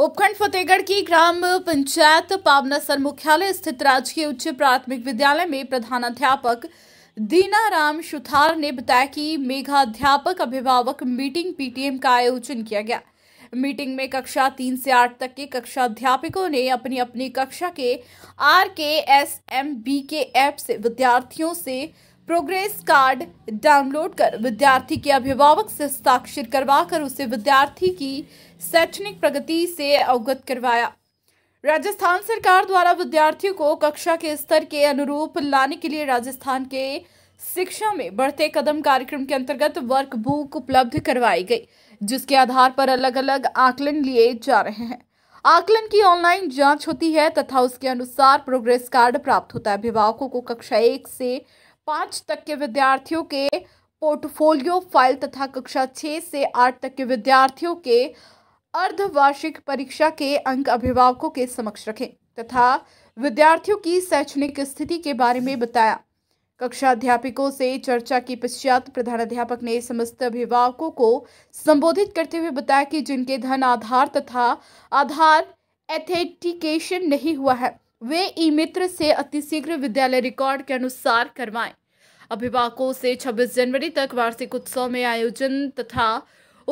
उपखंड फतेहगढ़ की ग्राम पंचायत पावनासर मुख्यालय स्थित राजकीय उच्च प्राथमिक विद्यालय में प्रधानाध्यापक दीनाराम सुथार ने बताया कि मेघाध्यापक अभिभावक मीटिंग पीटीएम का आयोजन किया गया मीटिंग में कक्षा तीन से आठ तक के कक्षा अध्यापकों ने अपनी अपनी कक्षा के R K S M B K app से विद्यार्थियों से प्रोग्रेस कार्ड डाउनलोड कर विद्यार्थी के अभिभावक से हस्ताक्षर करवाकर उसे विद्यार्थी की शैक्षणिक प्रगति से अवगत करवाया राजस्थान सरकार द्वारा विद्यार्थियों को कक्षा के स्तर के अनुरूप लाने के लिए राजस्थान के शिक्षा में बढ़ते कदम कार्यक्रम के अंतर्गत वर्क बुक उपलब्ध करवाई गई जिसके आधार पर अलग अलग आकलन लिए जा रहे हैं आकलन की ऑनलाइन जांच होती है तथा उसके अनुसार प्रोग्रेस कार्ड प्राप्त होता है अभिभावकों को कक्षा एक से पाँच तक के विद्यार्थियों के पोर्टफोलियो फाइल तथा कक्षा छः से आठ तक के विद्यार्थियों के अर्धवार्षिक परीक्षा के अंक अभिभावकों के समक्ष रखें तथा विद्यार्थियों की शैक्षणिक स्थिति के बारे में बताया कक्षा अध्यापकों से चर्चा के पश्चात प्रधानाध्यापक ने समस्त अभिभावकों को संबोधित करते हुए बताया कि जिनके धन आधार तथा आधार एथेटिकेशन नहीं हुआ है वे ई मित्र से अतिशीघ्र विद्यालय रिकॉर्ड के अनुसार करवाएं अभिभावकों से 26 जनवरी तक वार्षिक उत्सव में आयोजन तथा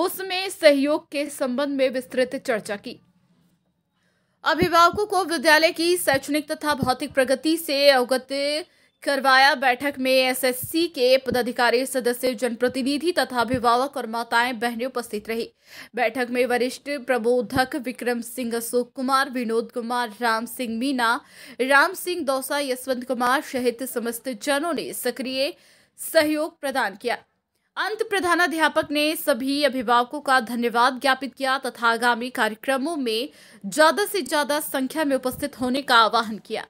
उसमें सहयोग के संबंध में विस्तृत चर्चा की अभिभावकों को विद्यालय की शैक्षणिक तथा भौतिक प्रगति से अवगत करवाया बैठक में एसएससी के पदाधिकारी सदस्य जनप्रतिनिधि तथा अभिभावक और माताएं बहनें उपस्थित रही बैठक में वरिष्ठ प्रबोधक विक्रम सिंह अशोक कुमार विनोद कुमार राम सिंह मीना राम सिंह दौसा यशवंत कुमार सहित समस्त जनों ने सक्रिय सहयोग प्रदान किया अंत प्रधानाध्यापक ने सभी अभिभावकों का धन्यवाद ज्ञापित किया तथा आगामी कार्यक्रमों में ज्यादा से ज्यादा संख्या में उपस्थित होने का आह्वान किया